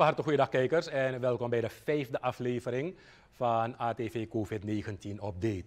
Van harte goeiedag kijkers en welkom bij de vijfde aflevering van ATV COVID-19 Update.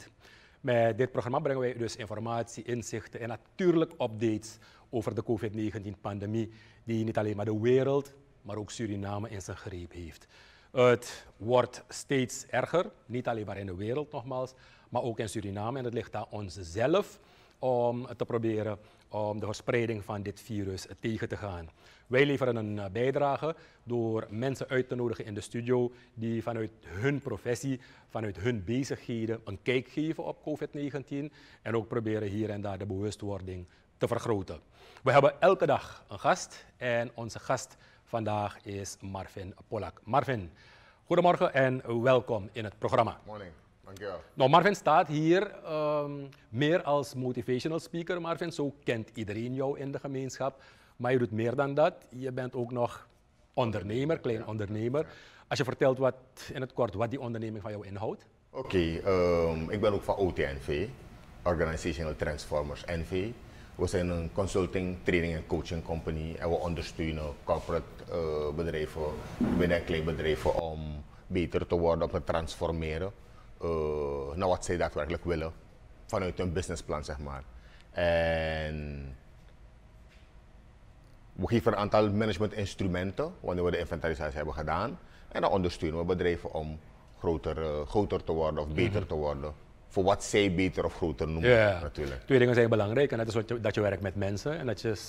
Met dit programma brengen wij dus informatie, inzichten en natuurlijk updates over de COVID-19-pandemie, die niet alleen maar de wereld, maar ook Suriname in zijn greep heeft. Het wordt steeds erger, niet alleen maar in de wereld nogmaals, maar ook in Suriname. En het ligt aan ons zelf om te proberen om de verspreiding van dit virus tegen te gaan. Wij leveren een eh, bijdrage door mensen uit te nodigen in de studio die vanuit hun professie, vanuit hun bezigheden een kijk geven op COVID-19 en ook proberen hier en daar de bewustwording te vergroten. We hebben elke dag een gast en onze gast vandaag is Marvin Polak. Marvin, goedemorgen en welkom in het programma. Morning. Dankjewel. Nou, Marvin staat hier ehm, meer als motivational speaker. Marvin, zo kent iedereen jou in de gemeenschap. Maar je doet meer dan dat. Je bent ook nog ondernemer, klein ondernemer. Als je vertelt wat, in het kort wat die onderneming van jou inhoudt. Oké, ehm, ik ben ook van OTNV, Organizational Transformers NV. We zijn een consulting, training en coaching company en we ondersteunen corporate eh, bedrijven, binnen- en kleinbedrijven om beter te worden, om te transformeren eh, naar wat zij daadwerkelijk willen vanuit hun businessplan, zeg maar. En we geven een aantal managementinstrumenten wanneer we de inventarisatie hebben gedaan. En dan ondersteunen we bedrijven om groter, eh, groter te worden of beter mhm. te worden. Voor wat zij beter of groter noemen, natuurlijk. Twee dingen zijn belangrijk. En dat is wat je, dat je werkt met mensen. En dat je,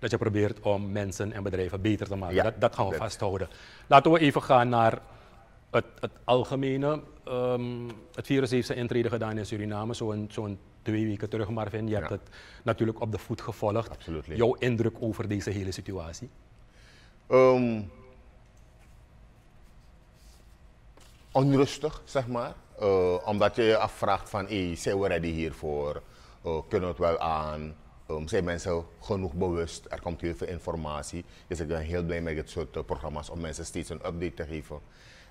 dat je probeert om mensen en bedrijven beter te maken. Ja, dat, dat gaan we vasthouden. Laten we even gaan naar het, het algemene. Ehm, het virus heeft zijn intrede gedaan in Suriname. Zo'n zo'n twee weken terug, Marvin. Je hebt het natuurlijk op de voet gevolgd. Jouw indruk over deze hele situatie? Ehm, onrustig, zeg maar. Eh, omdat je je afvraagt van, hey, zijn we ready hiervoor? Uh, kunnen we het wel aan? Ehm, zijn mensen genoeg bewust? Er komt heel veel informatie. Dus ik ben heel blij met dit soort eh, programma's om mensen steeds een update te geven.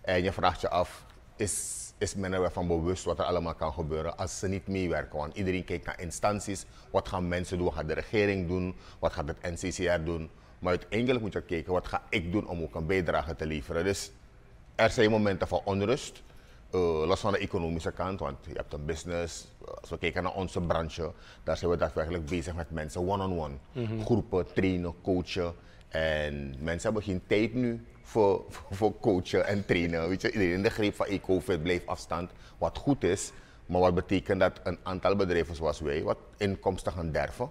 En je vraagt je af, is, is men er van bewust wat er allemaal kan gebeuren als ze niet meewerken. Want iedereen kijkt naar instanties. Wat gaan mensen doen? Wat gaat de regering doen? Wat gaat het NCCR doen? Maar uiteindelijk moet je kijken, wat ga ik doen om ook een bijdrage te leveren? Dus er zijn momenten van onrust. Uh, los van de economische kant, want je hebt een business. Als we kijken naar onze branche, daar zijn we daadwerkelijk bezig met mensen one-on-one. Mhm. Groepen, trainen, coachen. En mensen hebben geen tijd nu voor, voor coachen en trainen. Weet je, iedereen greep van e COVID blijft afstand, wat goed is. Maar wat betekent dat een aantal bedrijven zoals wij wat inkomsten gaan derven.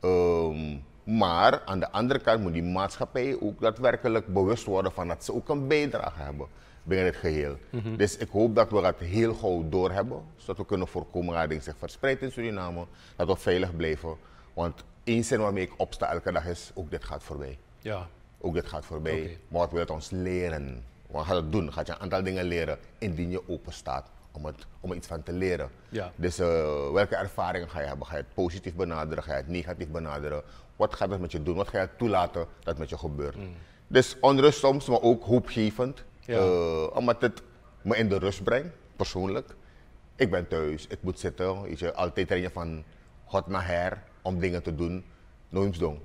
Ehm, maar aan de andere kant moet die maatschappij ook daadwerkelijk bewust worden van dat ze ook een bijdrage hebben binnen het geheel. Mhm. Dus ik hoop dat we dat heel gauw doorhebben, zodat we kunnen voorkomen dat ding zich verspreidt in Suriname, dat we veilig blijven. Want één zin waarmee ik opsta elke dag is, ook dit gaat voorbij. Ja, ook dit gaat voorbij. maar Maar wil het ons leren. Wat gaat het doen? Gaat je een aantal dingen leren indien je open staat om, het, om er iets van te leren. Ja. Dus eh, welke ervaringen ga je hebben? Ga je het positief benaderen? Ga je het negatief benaderen? Wat gaat het met je doen? Wat ga je toelaten dat met je gebeurt? Mm. Dus onrust soms, maar ook hoopgevend. Ja. Uh, omdat het me in de rust brengt, persoonlijk. Ik ben thuis, ik moet zitten. je, altijd van hot naar her om dingen te doen. doen.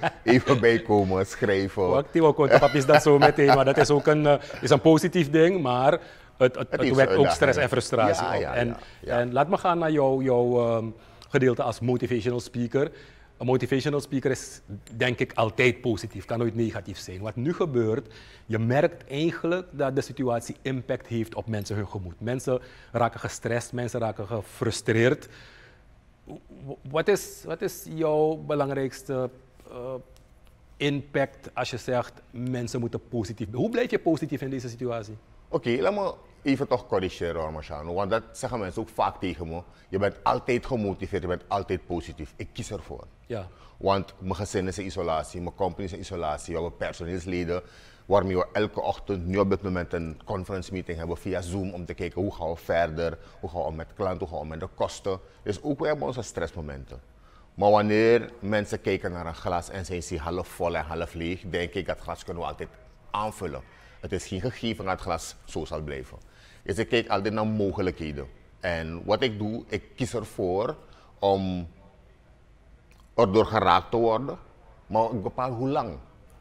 even bijkomen, schrijven. Activo is dat zo meteen, maar dat is ook een, eh, is een positief ding, maar het, het, werkt ook stress en frustratie en, en, laat me gaan naar jouw jou, ehm, gedeelte als motivational speaker. Een motivational speaker is denk ik altijd positief, kan nooit negatief zijn. Wat nu gebeurt, je merkt eigenlijk dat de situatie impact heeft op mensen hun gemoed. Mensen raken gestrest, mensen raken gefrustreerd wat is, wat is jouw belangrijkste eh, impact als je zegt mensen moeten positief Hoe blijf je positief in deze situatie? Oké, laat me even toch corrigeren hoor, Marciano. Want dat zeggen mensen ook vaak tegen me. Je bent altijd gemotiveerd, je bent altijd positief. Ik kies ervoor. Ja. Want mijn gezin is in isolatie, mijn company is in isolatie, we personeelsleden waarmee we elke ochtend nu op dit moment een conference meeting hebben via Zoom om te kijken hoe gaan we verder, hoe gaan we om met klanten, hoe gaan we om met de kosten. Dus ook we hebben onze stressmomenten. Maar wanneer mensen kijken naar een glas en ze zien half vol en half leeg, denk ik dat glas kunnen we altijd aanvullen. Het is geen gegeven dat het glas zo zal blijven is ik kijk altijd naar mogelijkheden. En wat ik doe, ik kies ervoor om erdoor geraakt te worden, maar ik bepaal hoe lang.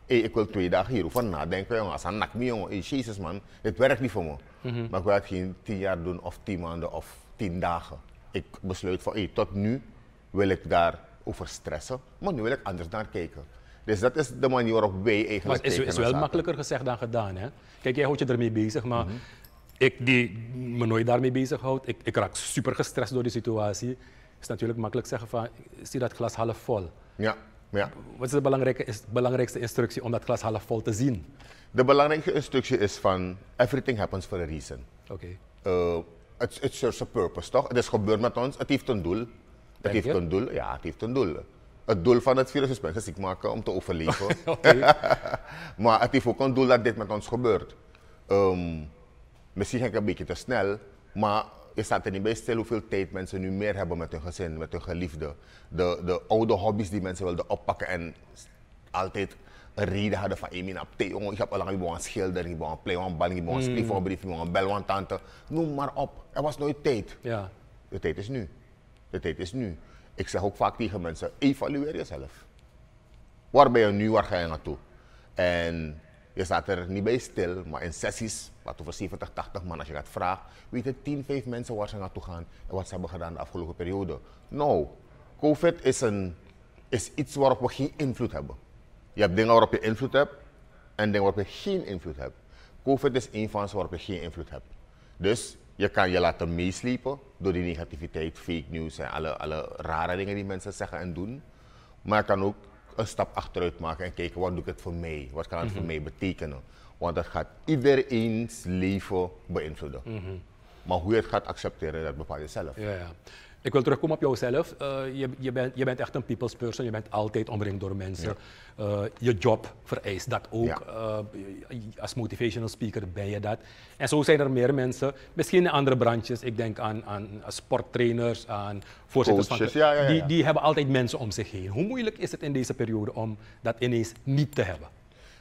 Hey, ik wil twee dagen hierover nadenken, jongen. Als nak me, jongen. Hey, jezus, man, dit werkt niet voor me. Mhm. Maar ik wil het geen tien jaar doen, of tien maanden, of tien dagen. Ik besluit van, hey, tot nu wil ik daarover stressen, maar nu wil ik anders naar kijken. Dus dat is de manier waarop wij eigenlijk. Maar het is, is wel makkelijker gezegd dan gedaan. Hè? Kijk, jij houdt je ermee bezig, maar mhm ik die me nooit daarmee bezighoudt, ik, ik raak super gestrest door die situatie. Het Is natuurlijk makkelijk zeggen van, zie dat glas half vol. Ja, ja. Wat is de belangrijke, is, belangrijkste instructie om dat glas half vol te zien? De belangrijke instructie is van, everything happens for a reason. Oké. het, eh, serves a purpose, toch? Het is gebeurd met ons, het heeft een doel. Het heeft een doel, ja, het heeft een doel. Het doel van het virus is mensen ziek maken om te overleven. maar het heeft ook een doel dat dit met ons gebeurt. Um, misschien ging ik een beetje te snel, maar je staat er niet bij stil hoeveel tijd mensen nu meer hebben met hun gezin, met hun geliefde. De, de oude hobby's die mensen wilden oppakken en altijd een reden hadden van, hey, op ik heb al lang, een schilder, ik een play, een bal, ik een hmm. schrijf, een bel, tante. Noem maar op. Er was nooit tijd. Ja. De tijd is nu. De tijd is nu. Ik zeg ook vaak tegen mensen, evalueer jezelf. Waar ben je nu, waar ga je naartoe? En je staat er niet bij stil, maar in sessies gaat over 70, 80 man. Als je gaat vragen, weten 10, 5 mensen waar ze naartoe gaan en wat ze hebben gedaan de afgelopen periode. Nou, COVID is, een, is iets waarop we geen invloed hebben. Je hebt dingen waarop je invloed hebt en dingen waarop je geen invloed hebt. COVID is een van ze waarop je geen invloed hebt. Dus je kan je laten meeslepen door die negativiteit, fake news en alle, alle rare dingen die mensen zeggen en doen. Maar je kan ook een stap achteruit maken en kijken wat doe ik het voor mij? Wat kan het voor mhm. mij betekenen? Want dat gaat iedereen's leven beïnvloeden. Mhm. Maar hoe je het gaat accepteren, dat bepaal je zelf. Ja, ja. Ik wil terugkomen op jouzelf. Eh, je, je, bent, je bent echt een people's person. Je bent altijd omringd door mensen. Eh, je job vereist dat ook. Eh, als motivational speaker ben je dat. En zo zijn er meer mensen. Misschien in andere branches. Ik denk aan, aan sporttrainers, aan voorzitters van... die, die hebben altijd mensen om zich heen. Hoe moeilijk is het in deze periode om dat ineens niet te hebben?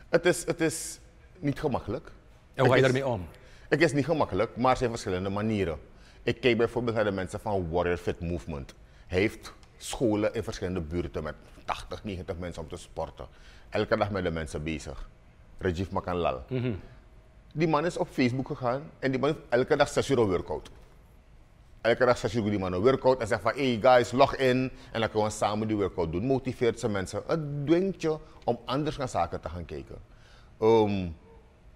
Het is... Het is niet gemakkelijk. En hoe ga je daarmee om? Het is niet gemakkelijk, maar er zijn verschillende manieren. Ik kijk bijvoorbeeld naar de mensen van Warrior Fit Movement. Hij heeft scholen in verschillende buurten met 80, 90 mensen om te sporten. Elke dag met de mensen bezig. Rajiv Makanlal. Mm -hmm. Die man is op Facebook gegaan en die man heeft elke dag 6 uur een workout. Elke dag 6 uur die man een workout en zegt van hey guys, log in. En dan kunnen we samen die workout doen. Motiveert ze mensen. Het dwingt je om anders naar zaken te gaan kijken. Ehm,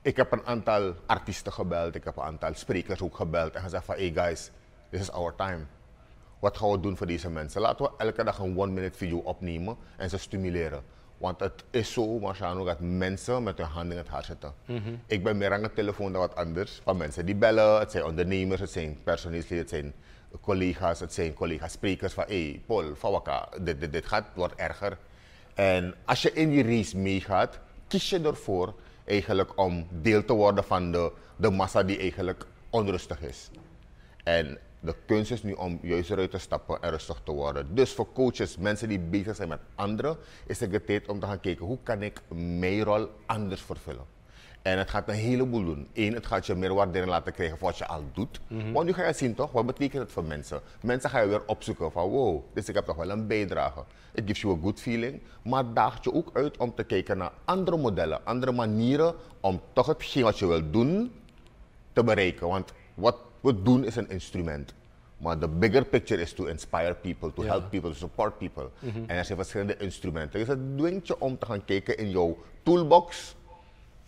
ik heb een aantal artiesten gebeld, ik heb een aantal sprekers ook gebeld en gezegd van hey guys, this is our time. Wat gaan we doen voor deze mensen? Laten we elke dag een one-minute video opnemen en ze stimuleren. Want het is zo, Marciano, dat mensen met hun handen in het haar zitten. Mhm. Ik ben meer aan het telefoon dan wat anders. Van mensen die bellen, het zijn ondernemers, het zijn personeelsleden, het zijn collega's, het zijn collega-sprekers. Van hey, Paul, Fawaka, dit, dit, dit gaat, wordt erger. En als je in die race meegaat, kies je ervoor eigenlijk om deel te worden van de, de massa die eigenlijk onrustig is. En de kunst is nu om juist eruit te stappen en rustig te worden. Dus voor coaches, mensen die bezig zijn met anderen, is het de tijd om te gaan kijken hoe kan ik mijn rol anders vervullen. En het gaat een heleboel doen. Eén, het gaat je meer waardering laten krijgen voor wat je al doet. Mhm. Want nu ga je zien toch, wat betekent het voor mensen? Mensen gaan je weer opzoeken van wow, dus ik heb toch wel een bijdrage. Het geeft je een good feeling, maar daagt je ook uit om te kijken naar andere modellen, andere manieren om toch hetgeen wat je wilt doen te bereiken. Want wat we doen is een instrument. Maar de bigger picture is to inspire people, to help people, to support people. Mhm. En er zijn verschillende instrumenten. Dus het dwingt je om te gaan kijken in jouw toolbox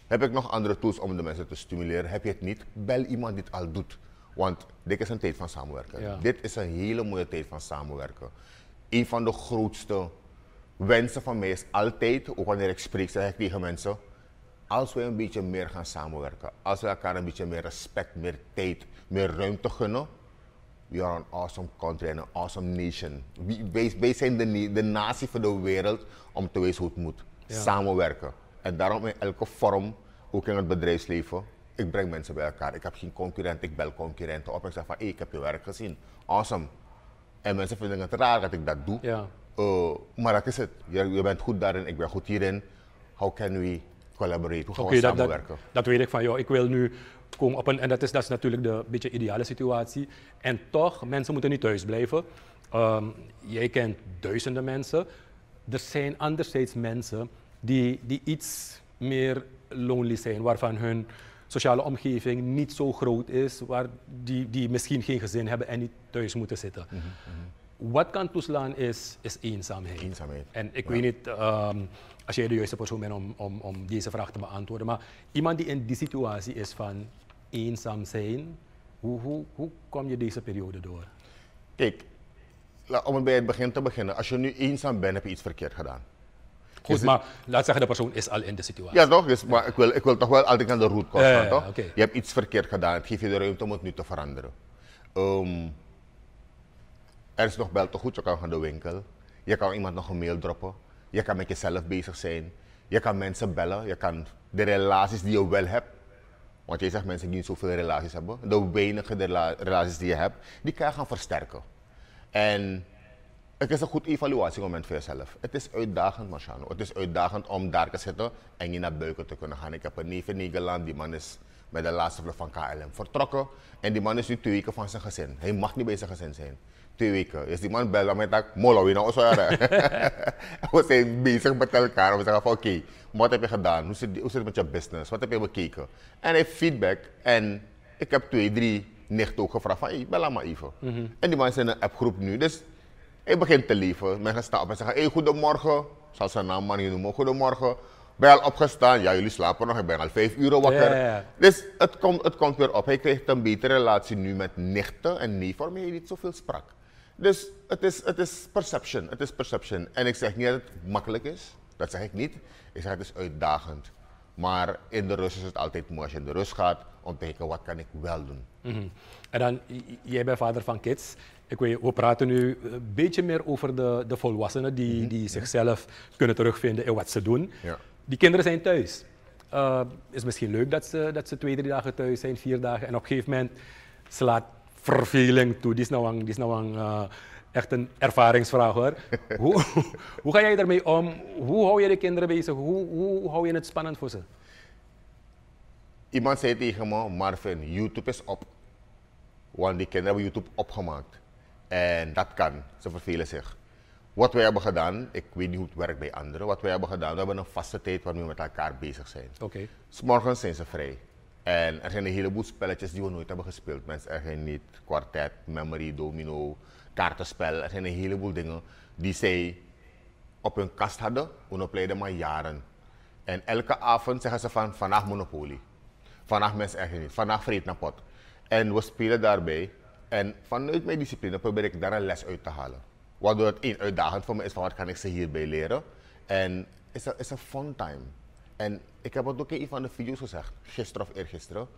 heb ik nog andere tools om de mensen te stimuleren? Heb je het niet? Bel iemand die het al doet. Want dit is een tijd van samenwerken. Dit is een hele mooie tijd van samenwerken. Een van de grootste wensen van mij is altijd, ook wanneer ik spreek, zeg ik tegen mensen: als we een beetje meer gaan samenwerken, als we elkaar een beetje meer respect, meer tijd, meer ruimte gunnen, we are an awesome country and an awesome nation. Wij, zijn de, natie van de wereld om te weten hoe het moet. Samenwerken. En daarom in elke vorm, ook in het bedrijfsleven, ik breng mensen bij elkaar. Ik heb geen concurrent, ik bel concurrenten op. Ik zeg van, hey, ik heb je werk gezien. Awesome. En mensen vinden het raar dat ik dat doe. Ja. Eh, maar dat is het. Je, je, bent goed daarin, ik ben goed hierin. How can we collaborate? Hoe gaan we samenwerken? Dat, weet ik van jou. Ik wil nu komen op een... En dat is, dat is natuurlijk de beetje ideale situatie. En toch, mensen moeten niet thuis blijven. Ehm, jij kent duizenden mensen. Er zijn anderzijds mensen die, die iets meer lonely zijn, waarvan hun sociale omgeving niet zo groot is, waar die, die misschien geen gezin hebben en niet thuis moeten zitten. Mhm, mhm. Wat kan toeslaan is, is eenzaamheid. En ik weet niet um, als jij de juiste persoon bent om, om, om deze vraag te beantwoorden, maar iemand die in die situatie is van eenzaam zijn, hoe, hoe, hoe kom je deze periode door? Kijk, om het bij het begin te beginnen. Als je nu eenzaam bent, heb je iets verkeerd gedaan maar laat zeggen, de persoon is al in de situatie. Ja, toch? Dus, maar ik wil, ik wil toch wel altijd aan de root komen, toch? Je hebt iets verkeerd gedaan, het geeft je de ruimte om het nu te veranderen. Ehm, er is nog wel te goed, je kan gaan de winkel. Je kan iemand nog een mail droppen. Je kan met jezelf bezig zijn. Je kan mensen bellen. Je kan de relaties die je wel hebt. Want je zegt mensen die niet zoveel relaties hebben. De weinige relaties die je hebt, die kan je gaan versterken. En het is een goed evaluatiemoment voor jezelf. Het is uitdagend, Marciano. Het is uitdagend om daar te zitten en je naar buiten te kunnen gaan. Ik heb een neef in Nederland, die man is met de laatste vlucht van KLM vertrokken. En die man is nu twee weken van zijn gezin. Hij mag niet bij zijn gezin zijn. Twee weken. Dus die man aan mij en dacht, molo, we nou we zijn bezig met elkaar. We zeggen van, oké, wat heb je gedaan? Hoe zit, het met je business? Wat heb je bekeken? En hij feedback. En ik heb twee, drie nicht ook gevraagd van, hey, bel maar even. Mhm. En die man is in een appgroep nu. Dus ik begint te leven. Mensen staan op en zeggen, hey, goedemorgen. Zal zijn naam maar niet noemen, goedemorgen. Ben al opgestaan? Ja, jullie slapen nog. Ik ben al vijf uur wakker. Dus het komt, het komt weer op. Hij kreeg een betere relatie nu met nichten en neef waarmee hij niet zoveel sprak. Dus het is, het is perception. Het is perception. En ik zeg niet dat het makkelijk is. Dat zeg ik niet. Ik zeg het is uitdagend. Maar in de rust is het altijd mooi als je in de rust gaat om te kijken wat kan ik wel doen. Mhm. En dan, jij bent vader van kids. Ik weet, we praten nu een beetje meer over de, de volwassenen die, mhm. die zichzelf kunnen terugvinden in wat ze doen. Ja. Die kinderen zijn thuis. Uh, is misschien leuk dat ze, dat ze twee, drie dagen thuis zijn, vier dagen. En op een gegeven moment slaat verveling toe. Die is nou, die is nou een eh, echt een ervaringsvraag hoor. hoe, hoe ga jij daarmee om? Hoe hou je de kinderen bezig? Hoe, hoe hou je het spannend voor ze? Iemand zei tegen me, Marvin, YouTube is op. Want die kinderen hebben YouTube opgemaakt. En dat kan, ze vervelen zich. Wat wij hebben gedaan, ik weet niet hoe het werkt bij anderen, wat wij hebben gedaan, we hebben een vaste tijd waarmee we met elkaar bezig zijn. Oké. S S'morgens zijn ze vrij. En er zijn een heleboel spelletjes die we nooit hebben gespeeld. Mensen, er niet kwartet, memory, domino, kaartenspel. Er zijn een heleboel dingen die zij op hun kast hadden, onopleiden maar jaren. En elke avond zeggen ze van vandaag Monopoly. Vandaag mensen niet. Vandaag vreet naar pot. En we spelen daarbij en vanuit mijn discipline probeer ik daar een les uit te halen. Waardoor het één uitdagend voor me is van wat kan ik ze hierbij leren. En is is een fun time. En ik heb het ook in een van de video's gezegd, gisteren of eergisteren.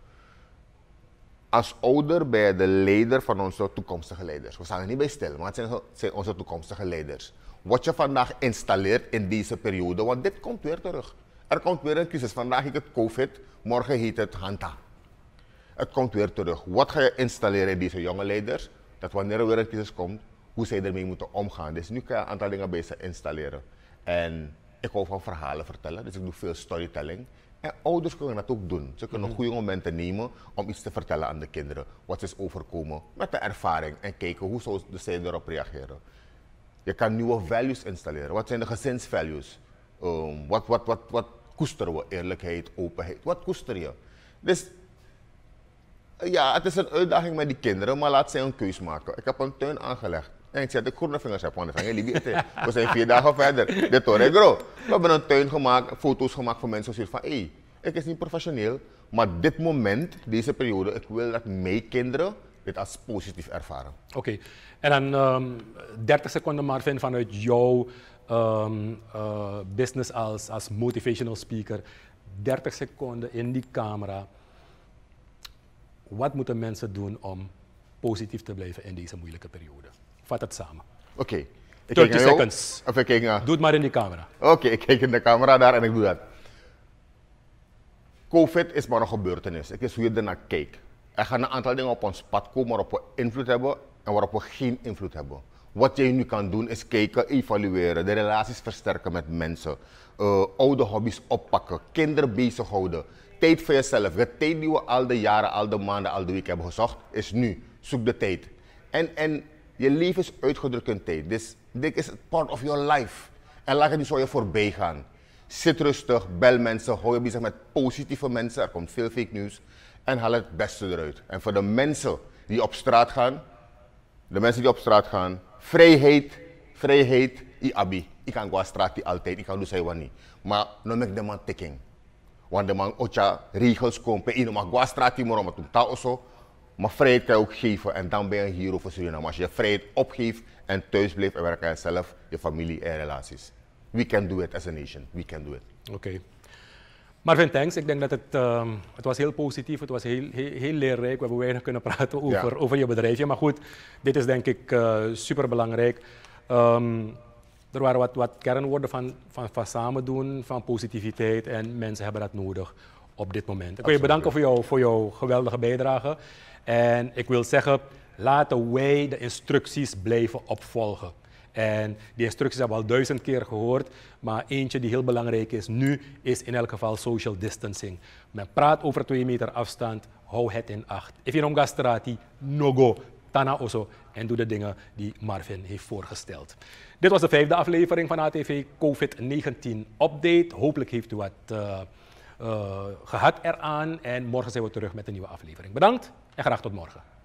Als ouder ben je de leider van onze toekomstige leiders. We staan er niet bij stil, maar het zijn, onze toekomstige leiders. Wat je vandaag installeert in deze periode, want dit komt weer terug. Er komt weer een crisis. Vandaag ik het COVID, morgen heet het Hanta. Het komt weer terug. Wat ga je installeren in deze jonge leiders? Dat wanneer er weer een crisis komt, hoe zij ermee moeten omgaan. Dus nu kan je een aantal dingen bij ze installeren. En ik hou van verhalen vertellen, dus ik doe veel storytelling. En ouders kunnen dat ook doen. Ze kunnen mhm. goede momenten nemen om iets te vertellen aan de kinderen. Wat is overkomen met de ervaring en kijken hoe ze zij erop reageren. Je kan nieuwe values installeren. Wat zijn de gezinsvalues? Ehm, wat, wat, wat, wat koesteren we? Eerlijkheid, openheid. Wat koester je? Dus ja, het is een uitdaging met die kinderen, maar laat zij een keus maken. Ik heb een tuin aangelegd. En ik zet de groene vingers op, want dan We zijn vier dagen verder. De gro. We hebben een tuin gemaakt, foto's gemaakt van mensen. Zoals van, hé, ik is niet professioneel, maar dit moment, deze periode, ik wil dat mijn kinderen dit als positief ervaren. Oké, en dan 30 ehm, seconden Marvin vanuit jouw ehm, eh, business als, als motivational speaker. 30 seconden in die camera. Wat moeten mensen doen om positief te blijven in deze moeilijke periode? Vat het samen. Oké. 30 seconds. ik kijk Doe het maar in die camera. Oké, ik kijk in de camera daar en ik doe dat. COVID is maar een gebeurtenis. Ik is hoe je ernaar kijkt. Er gaan een aantal dingen op ons pad komen waarop we invloed hebben en waarop we geen invloed hebben. Wat jij nu kan doen is kijken, evalueren, de relaties versterken met mensen, eh, oude hobby's oppakken, kinderen bezighouden tijd voor jezelf. De tijd die we al de jaren, al de maanden, al de week hebben gezocht, is nu. Zoek de tijd. En, en je leven is uitgedrukt in tijd. Dus dit is part of your life. En laat het niet zo je voorbij gaan. Zit rustig, bel mensen, hou je bezig met positieve mensen. Er komt veel fake news. En haal het beste eruit. En voor de mensen die op straat gaan, de mensen die op straat gaan, vrijheid, vrijheid, i abi. Ik kan qua straat die altijd, ik kan doen zij wat niet. Maar noem ik de man tikking. Want de man ocha regels komen in maar straat timor maar oso. Maar vrijheid kan ook geven en dan ben je hier voor Suriname. Als je vrijheid opgeeft en thuis blijft en aan jezelf, je familie en relaties. We can do it as a nation. We can do it. Oké. Okay. Marvin, thanks. Ik denk dat het, ehm, het was heel positief Het was heel, heel, leerrijk. We hebben weinig kunnen praten over, over je bedrijfje. Maar goed, dit is denk ik uh, superbelangrijk. Ehm, er waren wat, wat kernwoorden van, van, van samen doen, van positiviteit en mensen hebben dat nodig op dit moment. Ik wil je bedanken voor, jouw voor jouw geweldige bijdrage. En ik wil zeggen, laten wij de instructies blijven opvolgen. En die instructies hebben we al duizend keer gehoord, maar eentje die heel belangrijk is nu, is in elk geval social distancing. Men praat over twee meter afstand, hou het in acht. If je nog no go. Tana also en doe de dingen die Marvin heeft voorgesteld. Dit was de vijfde aflevering van ATV COVID-19 Update. Hopelijk heeft u wat eh, eh, gehad eraan en morgen zijn we terug met een nieuwe aflevering. Bedankt en graag tot morgen.